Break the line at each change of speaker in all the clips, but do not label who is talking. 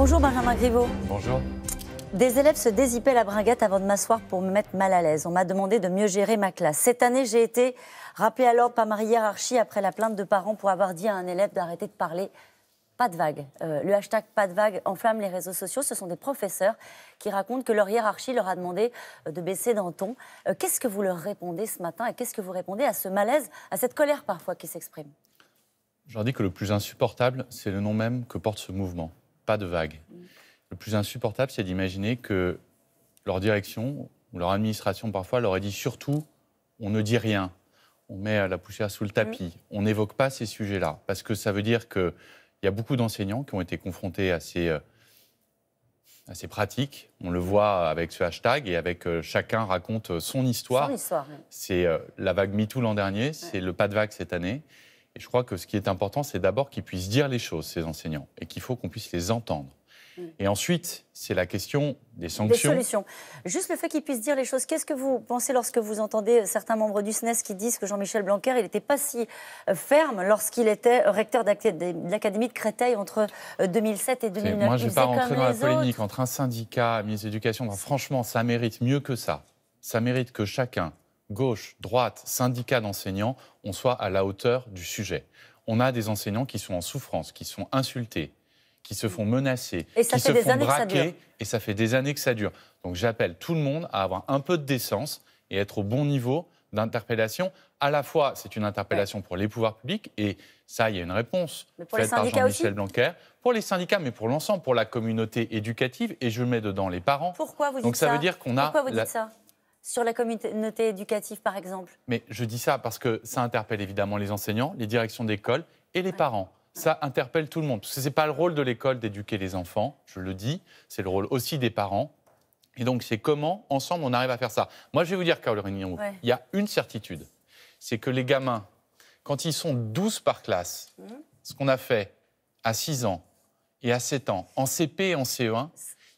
Bonjour Benjamin Griveaux. Bonjour. Des élèves se désipaient la bringuette avant de m'asseoir pour me mettre mal à l'aise. On m'a demandé de mieux gérer ma classe. Cette année, j'ai été rappelé à l'ordre par ma hiérarchie après la plainte de parents pour avoir dit à un élève d'arrêter de parler. Pas de vague. Euh, le hashtag pas de vague enflamme les réseaux sociaux. Ce sont des professeurs qui racontent que leur hiérarchie leur a demandé euh, de baisser d'un ton. Euh, qu'est-ce que vous leur répondez ce matin et qu'est-ce que vous répondez à ce malaise, à cette colère parfois qui s'exprime
Je leur dis que le plus insupportable, c'est le nom même que porte ce mouvement pas de vague. Le plus insupportable, c'est d'imaginer que leur direction ou leur administration parfois leur ait dit surtout, on ne dit rien, on met la poussière sous le tapis, mm. on n'évoque pas ces sujets-là, parce que ça veut dire qu'il y a beaucoup d'enseignants qui ont été confrontés à ces, euh, à ces pratiques. On le voit avec ce hashtag et avec euh, chacun raconte son histoire. C'est euh, la vague MeToo l'an dernier, c'est le pas de vague cette année je crois que ce qui est important, c'est d'abord qu'ils puissent dire les choses, ces enseignants, et qu'il faut qu'on puisse les entendre. Mm. Et ensuite, c'est la question des sanctions. Des solutions.
Juste le fait qu'ils puissent dire les choses. Qu'est-ce que vous pensez lorsque vous entendez certains membres du SNES e qui disent que Jean-Michel Blanquer, il n'était pas si euh, ferme lorsqu'il était recteur de l'Académie de Créteil entre 2007 euh, et 2009 Moi, je ne vais pas rentrer dans la polémique
entre un syndicat, un ministre Franchement, ça mérite mieux que ça. Ça mérite que chacun gauche, droite, syndicats d'enseignants, on soit à la hauteur du sujet. On a des enseignants qui sont en souffrance, qui sont insultés, qui se font menacer, qui se font braquer, et ça fait des années que ça dure. Donc j'appelle tout le monde à avoir un peu de décence et être au bon niveau d'interpellation. À la fois, c'est une interpellation pour les pouvoirs publics, et ça, il y a une réponse pour faite les syndicats par Jean-Michel Blanquer, pour les syndicats, mais pour l'ensemble, pour la communauté éducative, et je mets dedans les parents. Pourquoi vous dites ça, ça
sur la communauté éducative, par exemple
Mais je dis ça parce que ça interpelle évidemment les enseignants, les directions d'école et les parents. Ça interpelle tout le monde. Parce ce n'est pas le rôle de l'école d'éduquer les enfants, je le dis, c'est le rôle aussi des parents. Et donc, c'est comment, ensemble, on arrive à faire ça. Moi, je vais vous dire, Caroline réunion il y a une certitude c'est que les gamins, quand ils sont 12 par classe, mmh. ce qu'on a fait à 6 ans et à 7 ans, en CP et en e CE1,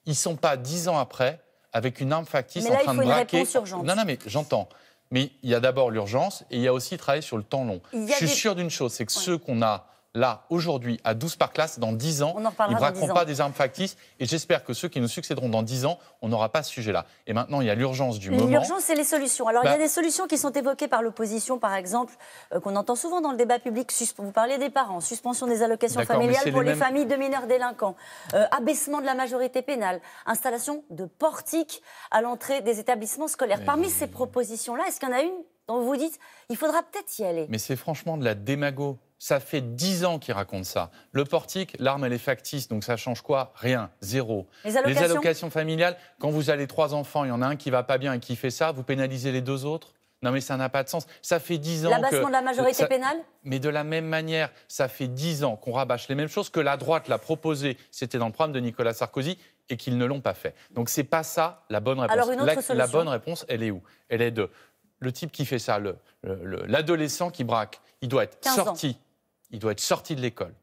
ils ne sont pas 10 ans après avec une arme factice en train il de braquer. Une Non, non, mais j'entends. Mais il y a d'abord l'urgence et il y a aussi travailler sur le temps long. Je suis sûr d'une chose, c'est que ceux qu'on a là, aujourd'hui, à 12 par classe, dans 10 ans, ils ne braqueront pas des armes factices. Et j'espère que ceux qui nous succéderont dans 10 ans, on n'aura pas ce sujet-là. Et maintenant, il y a l'urgence du moment. L'urgence,
c'est les solutions. Alors, il y a bah. des solutions qui sont évoquées par l'opposition, par exemple, euh, qu'on entend souvent dans le débat public. Vous parlez des parents, suspension des allocations familiales pour les, familles de mineurs délinquants, euh, abaissement de la majorité pénale, installation de portiques à l'entrée des établissements scolaires. Parmi ces propositions-là, est-ce qu'il y en a une dont vous dites il faudra peut-être y aller
Mais c'est franchement de la démago. Ça fait dix ans qu'il racontent ça. Le portique, l'arme, elle est factice, donc ça change quoi Rien, zéro. Les allocations. familiales, quand vous avez trois enfants, il y en a un qui va pas bien et qui fait ça, vous pénalisez les deux autres non mais ça n'a pas de sens. Ça fait dix ans. L'abaissement de la majorité pénale Mais de la même manière, ça fait dix ans qu'on rabâche les mêmes choses que la droite l'a proposé. C'était dans le programme de Nicolas Sarkozy et qu'ils ne l'ont pas fait. Donc c'est pas ça la bonne réponse. Alors une autre la, la bonne réponse, elle est où Elle est de le type qui fait ça, l'adolescent qui braque. Il doit être sorti il doit être sorti de l'école,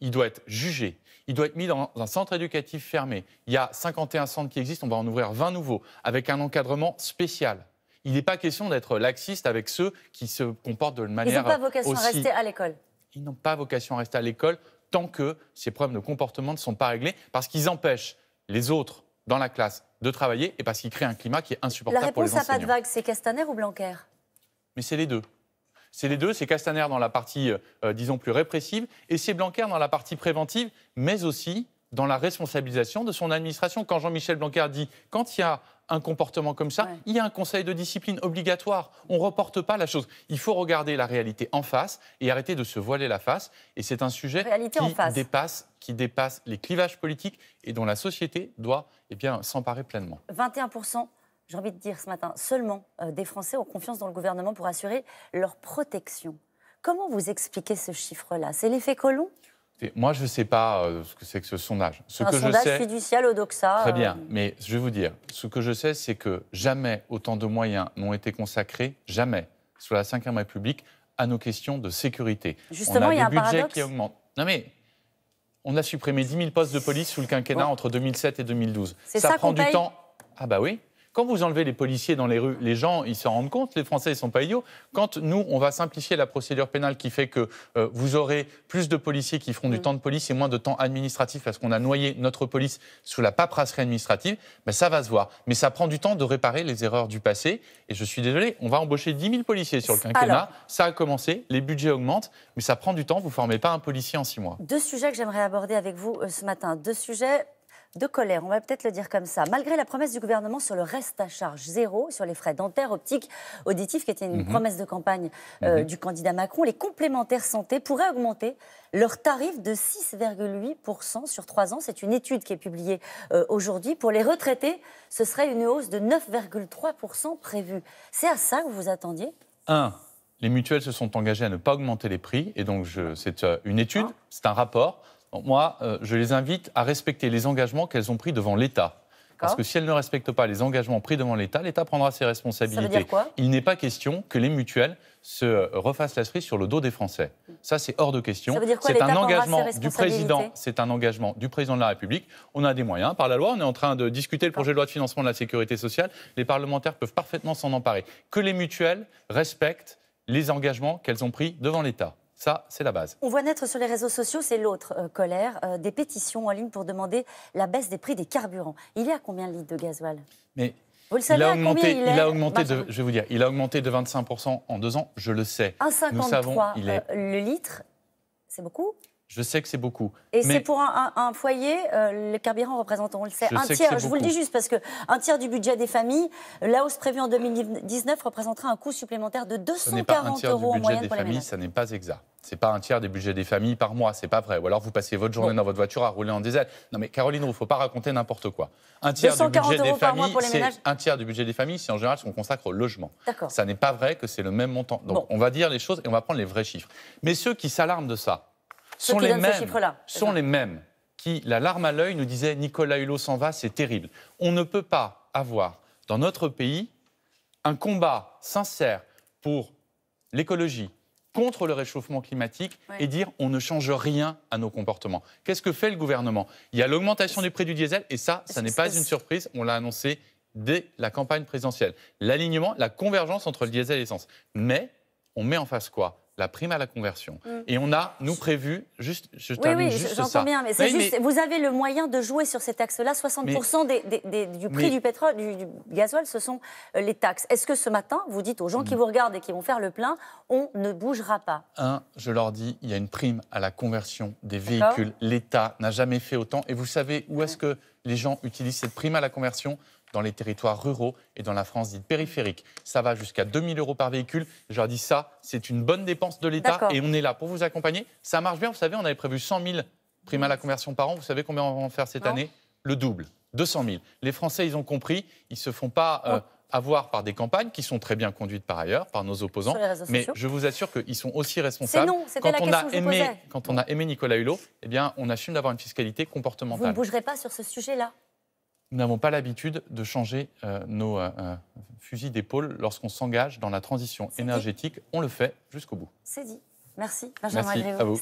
il doit être jugé, il doit être mis dans un centre éducatif fermé. Il y a 51 centres qui existent, on va en ouvrir 20 nouveaux, avec un encadrement spécial. Il n'est pas question d'être laxiste avec ceux qui se comportent de manière. Ils n'ont pas vocation à rester à l'école. Ils n'ont pas vocation à rester à l'école tant que ces problèmes de comportement ne sont pas réglés, parce qu'ils empêchent les autres dans la classe de travailler et parce qu'ils créent un climat qui est insupportable pour les enseignants. La réponse à pas de
vague, c'est Castaner ou Blanquer
Mais c'est les deux. C'est les deux, c'est Castaner dans la partie, euh, euh, disons, plus répressive, et c'est Blanquer dans la partie préventive, mais aussi dans la responsabilisation de son administration. Quand Jean-Michel Blanquer dit, quand il y a un comportement comme ça, il y a un conseil de discipline obligatoire. On ne reporte pas la chose. Il faut regarder la réalité en face et arrêter de se voiler la face. Et c'est un sujet qui dépasse, qui dépasse les clivages politiques et dont la société doit et eh bien, s'emparer pleinement.
21% j'ai envie de dire ce matin, seulement euh, des Français ont confiance dans le gouvernement pour assurer leur protection. Comment vous expliquez ce chiffre-là C'est l'effet Colomb
moi, je ne sais pas euh, ce que c'est que ce sondage. Ce un que sondage je sais,
fiducial au Doxa. Très bien, euh.
mais je vais vous dire, ce que je sais, c'est que jamais autant de moyens n'ont été consacrés, jamais, sous la Ve République, à nos questions de sécurité. Justement, il y a un budget Qui augmente. Non mais, on a supprimé 10 000 postes de police sous le quinquennat entre 2007 et 2012. Ça, ça prend du temps. Ah bah oui, quand vous enlevez les policiers dans les rues, les gens, ils s'en rendent compte, les Français, ils sont pas idiots. Quand nous, on va simplifier la procédure pénale qui fait que euh, vous aurez plus de policiers qui feront du mm. temps de police et moins de temps administratif parce qu'on a noyé notre police sous la paperasserie administrative, ben, ça va se voir. Mais ça prend du temps de réparer les erreurs du passé. Et je suis désolé, on va embaucher 10 000 policiers sur le quinquennat. ça a commencé, les budgets augmentent, mais ça prend du temps. Vous formez pas un policier en six mois.
Deux sujets que j'aimerais aborder avec vous euh, ce matin. Deux sujets de colère, on va peut-être le dire comme ça, malgré la promesse du gouvernement sur le reste à charge zéro sur les frais dentaires, optiques, auditifs, qui était une mhm. promesse de campagne euh, mhm. du candidat Macron, les complémentaires santé pourraient augmenter leur tarif de 6,8% sur trois ans. C'est une étude qui est publiée euh, aujourd'hui. Pour les retraités, ce serait une hausse de 9,3% prévue. C'est à ça que vous attendiez
1. les mutuelles se sont engagées à ne pas augmenter les prix. Et donc, c'est euh, une étude, ah. c'est un rapport moi, euh, je les invite à respecter les engagements qu'elles ont pris devant l'État. Parce que si elles ne respectent pas les engagements pris devant l'État, l'État prendra ses responsabilités. Il n'est pas question que les mutuelles se euh, refassent la cerise sur le dos des Français. Ça, c'est hors de question. C'est un engagement du président. C'est un engagement du président de la République. On a des moyens par la loi. On est en train de discuter le projet de loi de financement de la sécurité sociale. Les parlementaires peuvent parfaitement s'en emparer. Que les mutuelles respectent les engagements qu'elles ont pris devant l'État. Ça, c'est la base.
On voit naître sur les réseaux sociaux, c'est l'autre euh, colère, euh, des pétitions en ligne pour demander la baisse des prix des carburants. Il y a combien de litres de gasoil Mais vous le savez, il a augmenté, il, de,
je vais vous dire, il a augmenté de 25 en deux ans. Je le sais. 1,53 Nous savons, euh,
le litre, c'est beaucoup.
Je sais que c'est beaucoup. Et c'est
pour un, foyer, euh, les le carburant représente, on le sait, un tiers. Je vous le dis juste parce que un tiers du budget des familles, la hausse prévue en 2019 représentera un coût supplémentaire de 240 euros en moyenne pour les familles.
Ça n'est pas exact. C'est pas un tiers des budget des familles par mois, c'est pas vrai. Ou alors vous passez votre journée dans votre voiture à rouler en diesel. Non mais Caroline, il ne faut pas raconter n'importe quoi. Un tiers du budget des familles, c'est un tiers du budget des familles, c'est en général ce qu'on consacre au logement. Ça n'est pas vrai que c'est le même montant. Donc on va dire les choses et on va prendre les vrais chiffres. Mais ceux qui s'alarment de ça, sont, les mêmes, sont les mêmes qui, la larme à l'œil, nous disaient Nicolas Hulot s'en va, c'est terrible. On ne peut pas avoir dans notre pays un combat sincère pour l'écologie, contre le réchauffement climatique et dire on ne change rien à nos comportements. Qu'est-ce que fait le gouvernement Il y a l'augmentation du prix du diesel et ça, ça n'est pas une surprise, on l'a annoncé dès la campagne présidentielle. L'alignement, la convergence entre le diesel et l'essence. Mais on met en face quoi la prime à la conversion. Mm. Et on a, nous, prévu, juste, je oui, oui, juste j'entends bien, mais, c'est juste,
vous avez le moyen de jouer sur ces taxes-là. 60% du prix du pétrole, du, gasoil, ce sont euh, les taxes. Est-ce que ce matin, vous dites aux gens qui mm. vous regardent et qui vont faire le plein, on ne bougera pas
Un, je leur dis, il y a une prime à la conversion des véhicules. L'État n'a jamais fait autant. Et vous savez où mm. est-ce que les gens utilisent cette prime à la conversion dans les territoires ruraux et dans la France dite périphérique. Ça va jusqu'à 2000 euros par véhicule. Je leur dis ça, c'est une bonne dépense de l'État et on est là pour vous accompagner. Ça marche bien, vous savez, on avait prévu 100 000 primes à la conversion par an. Vous savez combien on va en faire cette année Le double, 200 000. Les Français, ils ont compris, ils ne se font pas... Euh, oh. avoir par des campagnes qui sont très bien conduites par ailleurs, par nos opposants. Mais je vous assure qu'ils sont aussi responsables. quand, on a aimé, quand on a aimé Nicolas Hulot, eh bien, on assume d'avoir une fiscalité comportementale. Vous ne
bougerez pas sur ce sujet-là
nous n'avons pas l'habitude de changer euh, nos euh, euh, fusils d'épaule lorsqu'on s'engage dans la transition énergétique. On le fait jusqu'au bout.
C'est dit. Merci, Benjamin Merci à vous.